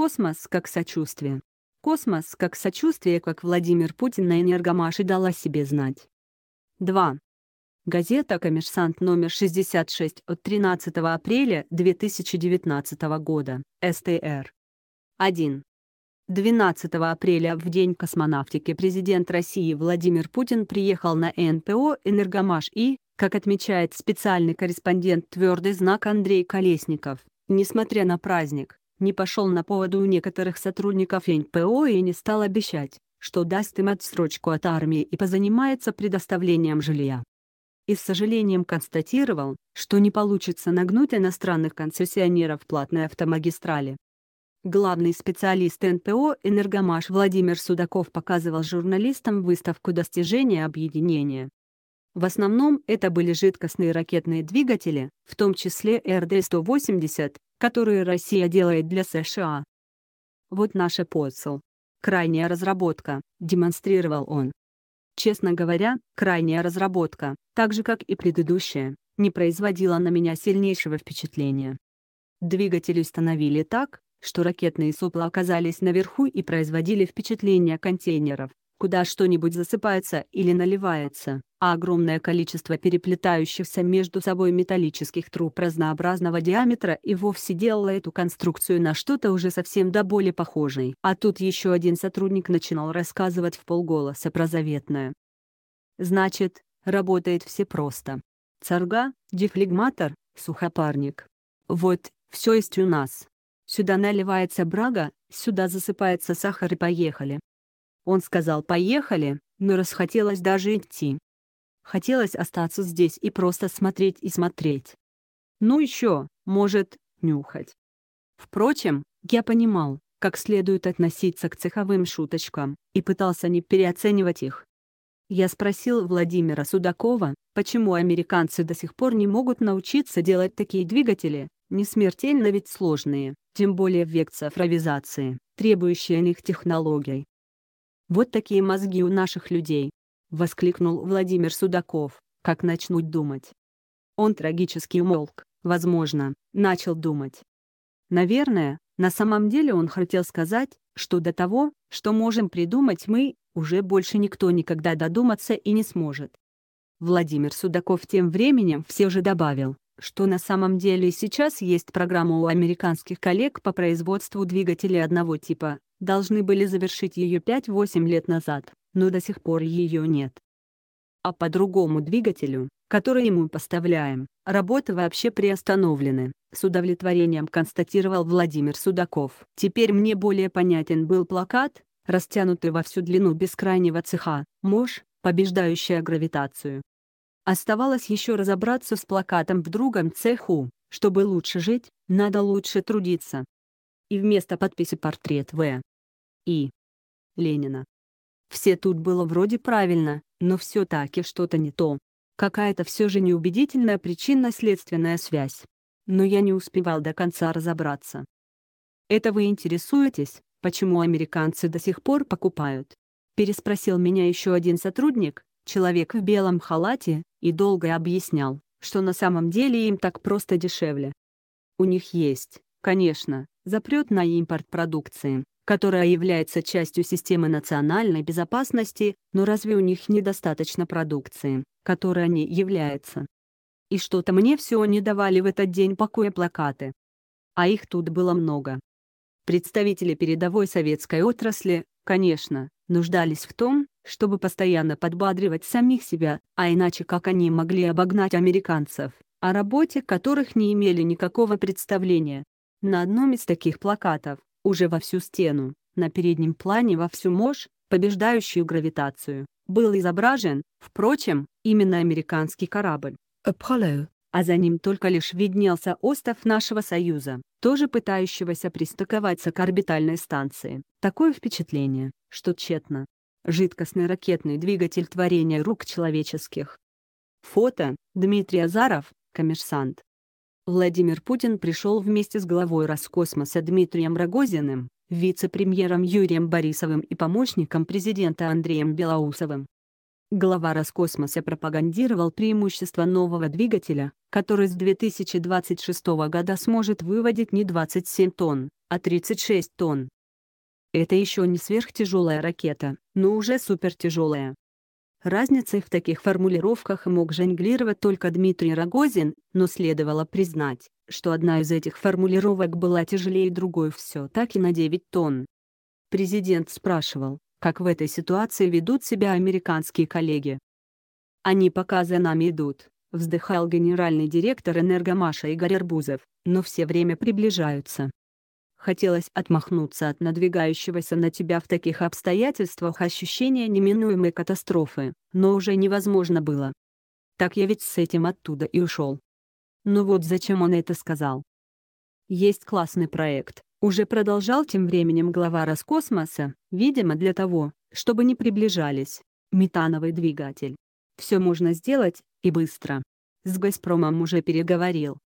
Космос как сочувствие. Космос как сочувствие, как Владимир Путин на энергомаше дала себе знать. 2. Газета «Коммерсант» номер 66 от 13 апреля 2019 года. СТР. 1. 12 апреля, в День космонавтики, президент России Владимир Путин приехал на НПО «Энергомаш» и, как отмечает специальный корреспондент «Твердый знак» Андрей Колесников, несмотря на праздник, не пошел на поводу у некоторых сотрудников НПО и не стал обещать, что даст им отсрочку от армии и позанимается предоставлением жилья. И с сожалением констатировал, что не получится нагнуть иностранных концессионеров платной автомагистрали. Главный специалист НПО «Энергомаш» Владимир Судаков показывал журналистам выставку достижения объединения. В основном это были жидкостные ракетные двигатели, в том числе РД-180, которые Россия делает для США. Вот наша посыл. Крайняя разработка, демонстрировал он. Честно говоря, крайняя разработка, так же как и предыдущая, не производила на меня сильнейшего впечатления. Двигатели установили так, что ракетные сопла оказались наверху и производили впечатление контейнеров куда что-нибудь засыпается или наливается, а огромное количество переплетающихся между собой металлических труб разнообразного диаметра и вовсе делало эту конструкцию на что-то уже совсем до боли похожей. А тут еще один сотрудник начинал рассказывать в полголоса про заветное. Значит, работает все просто. Царга, дефлегматор, сухопарник. Вот, все есть у нас. Сюда наливается брага, сюда засыпается сахар и поехали. Он сказал «поехали», но расхотелось даже идти. Хотелось остаться здесь и просто смотреть и смотреть. Ну еще, может, нюхать. Впрочем, я понимал, как следует относиться к цеховым шуточкам, и пытался не переоценивать их. Я спросил Владимира Судакова, почему американцы до сих пор не могут научиться делать такие двигатели, не смертельно ведь сложные, тем более в век цифровизации, требующие них технологий. Вот такие мозги у наших людей!» — воскликнул Владимир Судаков, как начнут думать. Он трагически умолк, возможно, начал думать. Наверное, на самом деле он хотел сказать, что до того, что можем придумать мы, уже больше никто никогда додуматься и не сможет. Владимир Судаков тем временем все же добавил, что на самом деле сейчас есть программа у американских коллег по производству двигателей одного типа, должны были завершить ее 5-8 лет назад, но до сих пор ее нет. А по другому двигателю, который мы поставляем, работы вообще приостановлены, с удовлетворением констатировал Владимир Судаков. Теперь мне более понятен был плакат, растянутый во всю длину бескрайнего цеха, мощь, побеждающая гравитацию. Оставалось еще разобраться с плакатом в другом цеху, чтобы лучше жить, надо лучше трудиться. И вместо подписи портрет В. И. Ленина. Все тут было вроде правильно, но все таки что-то не то. Какая-то все же неубедительная причинно-следственная связь. Но я не успевал до конца разобраться. Это вы интересуетесь, почему американцы до сих пор покупают? Переспросил меня еще один сотрудник, Человек в белом халате и долго объяснял, что на самом деле им так просто дешевле. У них есть, конечно, запрет на импорт продукции, которая является частью системы национальной безопасности, но разве у них недостаточно продукции, которой они являются? И что-то мне все не давали в этот день покоя плакаты. А их тут было много. Представители передовой советской отрасли, конечно, нуждались в том, чтобы постоянно подбадривать самих себя, а иначе как они могли обогнать американцев, о работе которых не имели никакого представления. На одном из таких плакатов, уже во всю стену, на переднем плане во всю мощь, побеждающую гравитацию, был изображен, впрочем, именно американский корабль Apollo, а за ним только лишь виднелся остров нашего Союза, тоже пытающегося пристыковаться к орбитальной станции. Такое впечатление, что тщетно. Жидкостный ракетный двигатель творения рук человеческих. Фото Дмитрий Азаров, коммерсант. Владимир Путин пришел вместе с главой Роскосмоса Дмитрием Рогозиным, вице-премьером Юрием Борисовым и помощником президента Андреем Белоусовым. Глава Роскосмоса пропагандировал преимущество нового двигателя, который с 2026 года сможет выводить не 27 тонн, а 36 тонн. Это еще не сверхтяжелая ракета, но уже супертяжелая. Разницей в таких формулировках мог жонглировать только Дмитрий Рогозин, но следовало признать, что одна из этих формулировок была тяжелее другой все так и на 9 тонн. Президент спрашивал, как в этой ситуации ведут себя американские коллеги. «Они пока за нами идут», — вздыхал генеральный директор «Энергомаша» Игорь Арбузов, «но все время приближаются». Хотелось отмахнуться от надвигающегося на тебя в таких обстоятельствах ощущения неминуемой катастрофы, но уже невозможно было. Так я ведь с этим оттуда и ушел. Ну вот зачем он это сказал. Есть классный проект, уже продолжал тем временем глава Роскосмоса, видимо для того, чтобы не приближались. Метановый двигатель. Все можно сделать, и быстро. С «Газпромом» уже переговорил,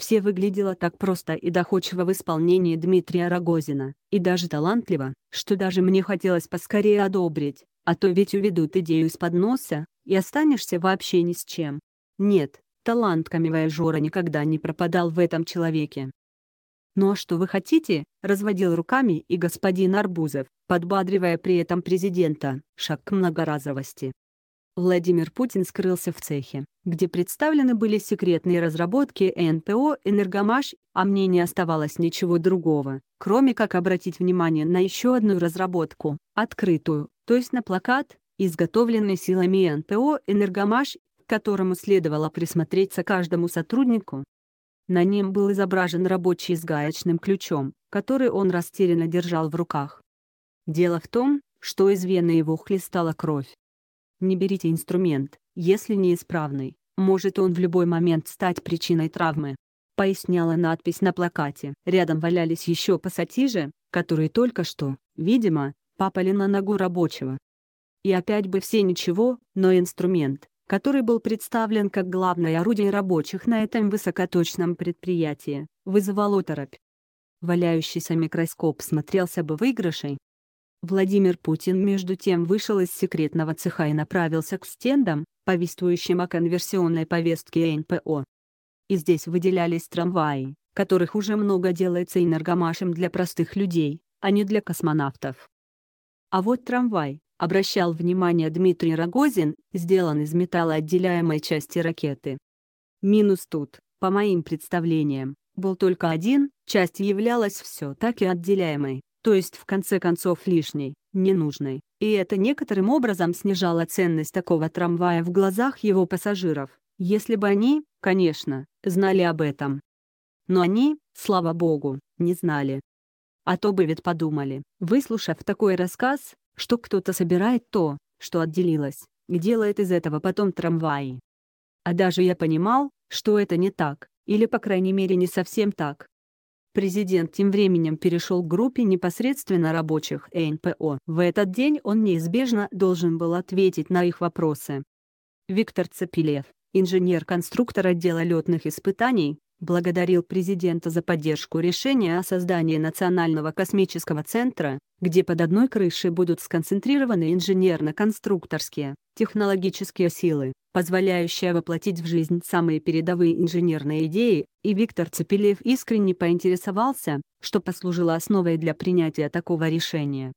все выглядело так просто и доходчиво в исполнении Дмитрия Рогозина, и даже талантливо, что даже мне хотелось поскорее одобрить, а то ведь уведут идею из-под носа, и останешься вообще ни с чем. Нет, талант камевояжора никогда не пропадал в этом человеке. «Ну а что вы хотите?» – разводил руками и господин Арбузов, подбадривая при этом президента, шаг к многоразовости. Владимир Путин скрылся в цехе, где представлены были секретные разработки НПО «Энергомаш», а мне не оставалось ничего другого, кроме как обратить внимание на еще одну разработку, открытую, то есть на плакат, изготовленный силами НПО «Энергомаш», к которому следовало присмотреться каждому сотруднику. На нем был изображен рабочий с гаечным ключом, который он растерянно держал в руках. Дело в том, что из вены его хлестала кровь, не берите инструмент, если неисправный, может он в любой момент стать причиной травмы. Поясняла надпись на плакате. Рядом валялись еще пассатижи, которые только что, видимо, попали на ногу рабочего. И опять бы все ничего, но инструмент, который был представлен как главное орудие рабочих на этом высокоточном предприятии, вызывал оторопь. Валяющийся микроскоп смотрелся бы выигрышей, Владимир Путин между тем вышел из секретного цеха и направился к стендам, повествующим о конверсионной повестке НПО. И здесь выделялись трамваи, которых уже много делается энергомашем для простых людей, а не для космонавтов. А вот трамвай, обращал внимание Дмитрий Рогозин, сделан из металлоотделяемой части ракеты. Минус тут, по моим представлениям, был только один, часть являлась все так и отделяемой то есть в конце концов лишней, ненужной, и это некоторым образом снижало ценность такого трамвая в глазах его пассажиров, если бы они, конечно, знали об этом. Но они, слава богу, не знали. А то бы ведь подумали, выслушав такой рассказ, что кто-то собирает то, что отделилось, и делает из этого потом трамваи. А даже я понимал, что это не так, или по крайней мере не совсем так. Президент тем временем перешел к группе непосредственно рабочих НПО. В этот день он неизбежно должен был ответить на их вопросы. Виктор Цепилев, инженер-конструктор отдела летных испытаний, благодарил президента за поддержку решения о создании Национального космического центра, где под одной крышей будут сконцентрированы инженерно-конструкторские, технологические силы позволяющая воплотить в жизнь самые передовые инженерные идеи, и Виктор Цепелев искренне поинтересовался, что послужило основой для принятия такого решения.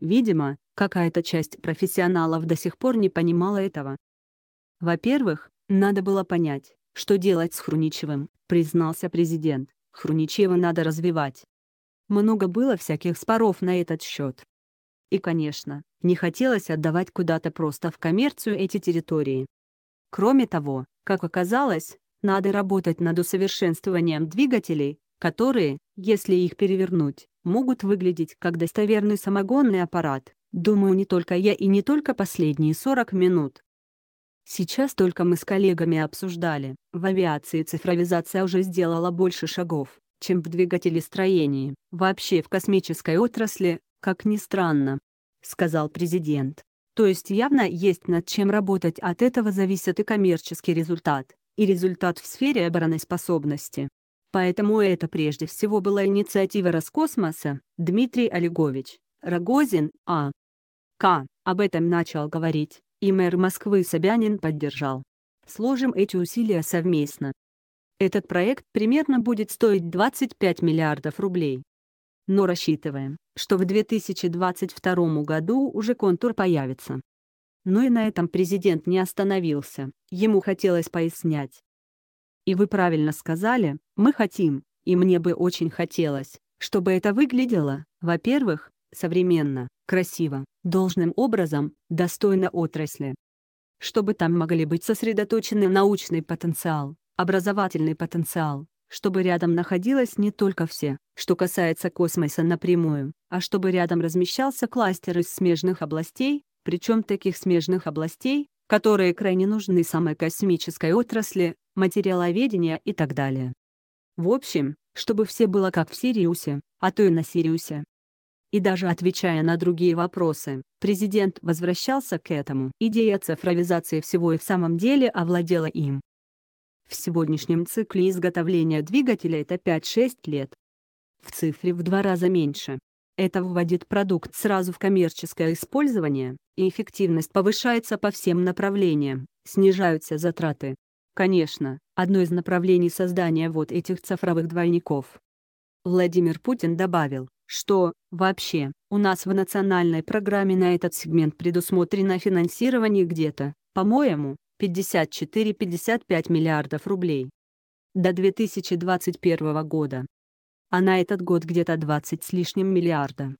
Видимо, какая-то часть профессионалов до сих пор не понимала этого. Во-первых, надо было понять, что делать с Хруничевым, признался президент. Хруничева надо развивать. Много было всяких споров на этот счет. И, конечно, не хотелось отдавать куда-то просто в коммерцию эти территории. Кроме того, как оказалось, надо работать над усовершенствованием двигателей, которые, если их перевернуть, могут выглядеть как достоверный самогонный аппарат. Думаю, не только я и не только последние 40 минут. Сейчас только мы с коллегами обсуждали, в авиации цифровизация уже сделала больше шагов, чем в двигателестроении, вообще в космической отрасли, как ни странно, сказал президент. То есть явно есть над чем работать, от этого зависит и коммерческий результат, и результат в сфере обороноспособности. Поэтому это прежде всего была инициатива Роскосмоса, Дмитрий Олегович, Рогозин, А. К. об этом начал говорить, и мэр Москвы Собянин поддержал. Сложим эти усилия совместно. Этот проект примерно будет стоить 25 миллиардов рублей но рассчитываем, что в 2022 году уже контур появится. Но ну и на этом президент не остановился, ему хотелось пояснять. И вы правильно сказали, мы хотим, и мне бы очень хотелось, чтобы это выглядело, во-первых, современно, красиво, должным образом, достойно отрасли. Чтобы там могли быть сосредоточены научный потенциал, образовательный потенциал, чтобы рядом находилось не только все, что касается космоса напрямую, а чтобы рядом размещался кластер из смежных областей, причем таких смежных областей, которые крайне нужны самой космической отрасли, материаловедения и так далее. В общем, чтобы все было как в Сириусе, а то и на Сириусе. И даже отвечая на другие вопросы, президент возвращался к этому. Идея цифровизации всего и в самом деле овладела им. В сегодняшнем цикле изготовления двигателя это 5-6 лет. В цифре в два раза меньше. Это вводит продукт сразу в коммерческое использование, и эффективность повышается по всем направлениям, снижаются затраты. Конечно, одно из направлений создания вот этих цифровых двойников. Владимир Путин добавил, что, вообще, у нас в национальной программе на этот сегмент предусмотрено финансирование где-то, по-моему, 54-55 миллиардов рублей. До 2021 года. А на этот год где-то 20 с лишним миллиарда.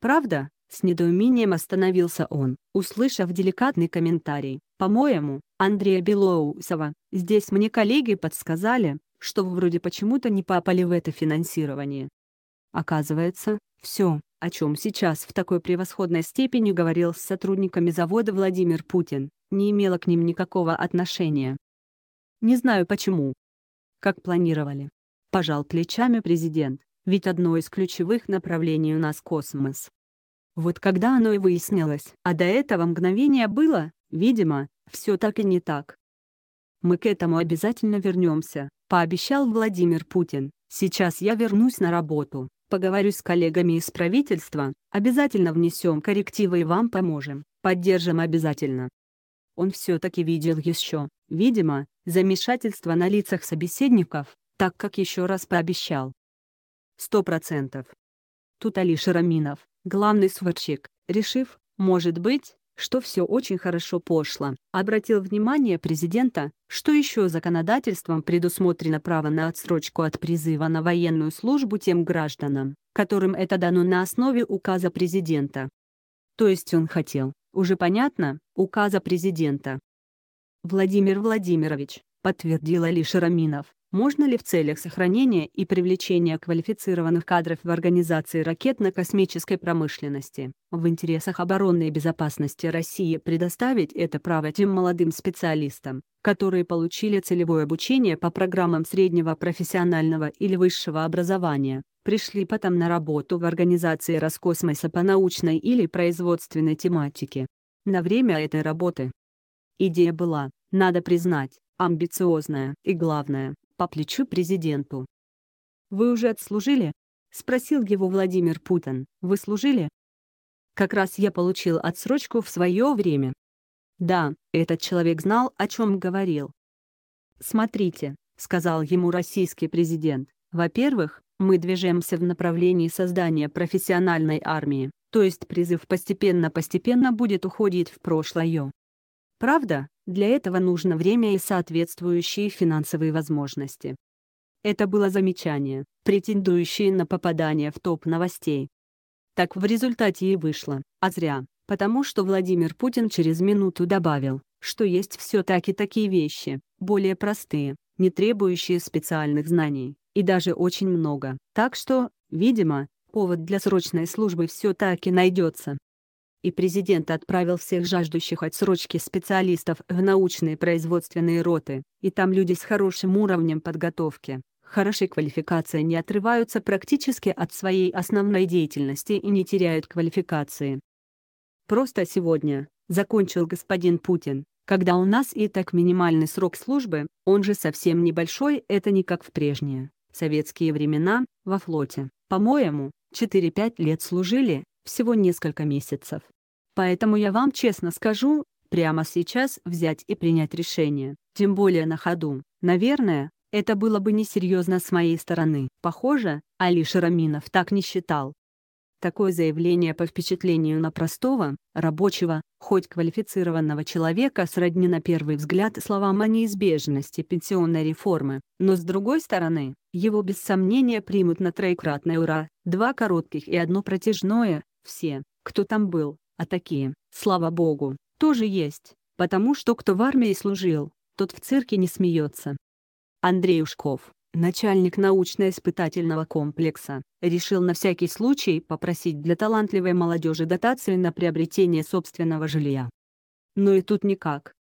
Правда? С недоумением остановился он, услышав деликатный комментарий. По-моему, Андрея Белоусова, здесь мне коллеги подсказали, что вы вроде почему-то не попали в это финансирование. Оказывается, все, о чем сейчас в такой превосходной степени говорил с сотрудниками завода Владимир Путин, не имела к ним никакого отношения. Не знаю почему. Как планировали. Пожал плечами президент, ведь одно из ключевых направлений у нас космос. Вот когда оно и выяснилось, а до этого мгновения было, видимо, все так и не так. Мы к этому обязательно вернемся, пообещал Владимир Путин. Сейчас я вернусь на работу, поговорю с коллегами из правительства, обязательно внесем коррективы и вам поможем, поддержим обязательно он все-таки видел еще, видимо, замешательство на лицах собеседников, так как еще раз пообещал. Сто процентов. Тут Али Шараминов, главный сварщик, решив, может быть, что все очень хорошо пошло, обратил внимание президента, что еще законодательством предусмотрено право на отсрочку от призыва на военную службу тем гражданам, которым это дано на основе указа президента. То есть он хотел, уже понятно, указа президента. Владимир Владимирович, подтвердил лишь Раминов. Можно ли в целях сохранения и привлечения квалифицированных кадров в организации ракетно-космической промышленности в интересах оборонной безопасности России предоставить это право тем молодым специалистам, которые получили целевое обучение по программам среднего профессионального или высшего образования, пришли потом на работу в организации Роскосмоса по научной или производственной тематике. На время этой работы. Идея была, надо признать, амбициозная и, главная по плечу президенту. «Вы уже отслужили?» — спросил его Владимир Путин. «Вы служили?» «Как раз я получил отсрочку в свое время». Да, этот человек знал, о чем говорил. «Смотрите», — сказал ему российский президент, «во-первых, мы движемся в направлении создания профессиональной армии, то есть призыв постепенно-постепенно будет уходить в прошлое. Правда, для этого нужно время и соответствующие финансовые возможности. Это было замечание, претендующее на попадание в топ новостей. Так в результате и вышло, а зря, потому что Владимир Путин через минуту добавил, что есть все-таки такие вещи, более простые, не требующие специальных знаний, и даже очень много. Так что, видимо, повод для срочной службы все-таки найдется и президент отправил всех жаждущих отсрочки специалистов в научные производственные роты, и там люди с хорошим уровнем подготовки, хорошей квалификацией не отрываются практически от своей основной деятельности и не теряют квалификации. Просто сегодня, закончил господин Путин, когда у нас и так минимальный срок службы, он же совсем небольшой, это не как в прежние, советские времена, во флоте, по-моему, 4-5 лет служили, всего несколько месяцев. Поэтому я вам честно скажу, прямо сейчас взять и принять решение, тем более на ходу. Наверное, это было бы несерьезно с моей стороны. Похоже, Али Шараминов так не считал. Такое заявление по впечатлению на простого, рабочего, хоть квалифицированного человека сродни на первый взгляд словам о неизбежности пенсионной реформы, но с другой стороны, его без сомнения примут на троекратное «Ура», два коротких и одно протяжное, все, кто там был, а такие, слава богу, тоже есть, потому что кто в армии служил, тот в цирке не смеется. Андрей Ушков, начальник научно-испытательного комплекса, решил на всякий случай попросить для талантливой молодежи дотации на приобретение собственного жилья. Но и тут никак.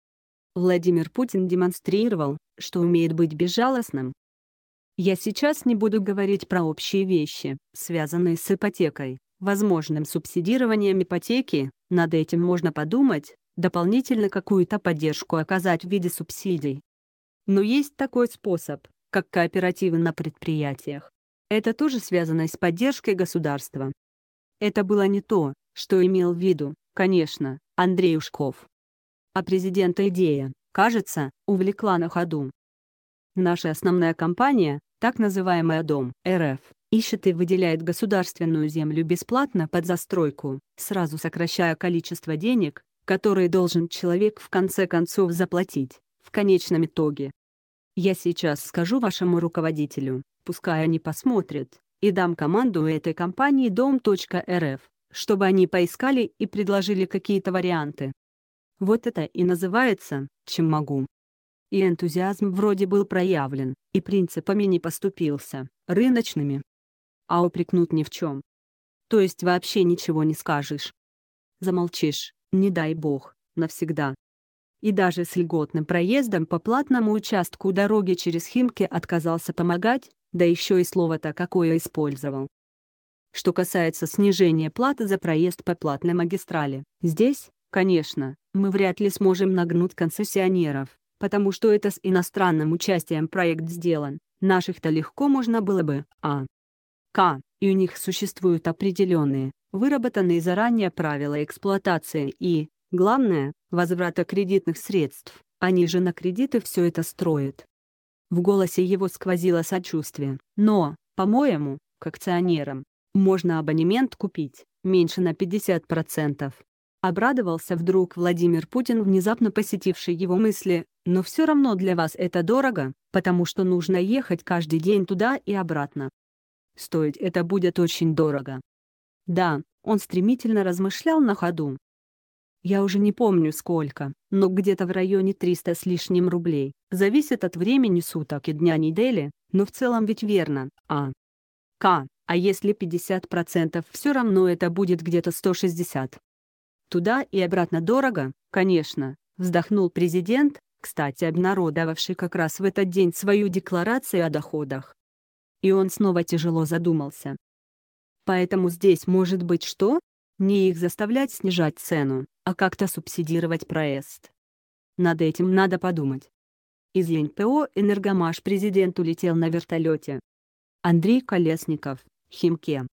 Владимир Путин демонстрировал, что умеет быть безжалостным. Я сейчас не буду говорить про общие вещи, связанные с ипотекой, возможным субсидированием ипотеки, над этим можно подумать, дополнительно какую-то поддержку оказать в виде субсидий. Но есть такой способ, как кооперативы на предприятиях. Это тоже связано с поддержкой государства. Это было не то, что имел в виду, конечно, Андрей Ушков. А президента идея, кажется, увлекла на ходу. Наша основная компания, так называемая «Дом РФ», ищет и выделяет государственную землю бесплатно под застройку, сразу сокращая количество денег, которые должен человек в конце концов заплатить, в конечном итоге. Я сейчас скажу вашему руководителю, пускай они посмотрят, и дам команду этой компании дом.рф, чтобы они поискали и предложили какие-то варианты. Вот это и называется «чем могу». И энтузиазм вроде был проявлен, и принципами не поступился, рыночными, а упрекнут ни в чем. То есть вообще ничего не скажешь. Замолчишь, не дай бог, навсегда. И даже с льготным проездом по платному участку дороги через Химки отказался помогать, да еще и слово-то какое использовал. Что касается снижения платы за проезд по платной магистрали, здесь, конечно, мы вряд ли сможем нагнуть концессионеров, потому что это с иностранным участием проект сделан, наших-то легко можно было бы, а к, и у них существуют определенные, выработанные заранее правила эксплуатации и, главное, возврата кредитных средств. Они же на кредиты все это строят. В голосе его сквозило сочувствие. Но, по-моему, к акционерам, можно абонемент купить, меньше на 50%. Обрадовался вдруг Владимир Путин, внезапно посетивший его мысли, но все равно для вас это дорого, потому что нужно ехать каждый день туда и обратно. Стоить это будет очень дорого. Да, он стремительно размышлял на ходу. Я уже не помню сколько, но где-то в районе 300 с лишним рублей. Зависит от времени суток и дня недели, но в целом ведь верно, а? К. А если 50%, все равно это будет где-то 160. Туда и обратно дорого, конечно, вздохнул президент, кстати, обнародовавший как раз в этот день свою декларацию о доходах и он снова тяжело задумался. Поэтому здесь может быть что? Не их заставлять снижать цену, а как-то субсидировать проезд. Над этим надо подумать. Из ЕНПО «Энергомаш» президент улетел на вертолете. Андрей Колесников, Химке.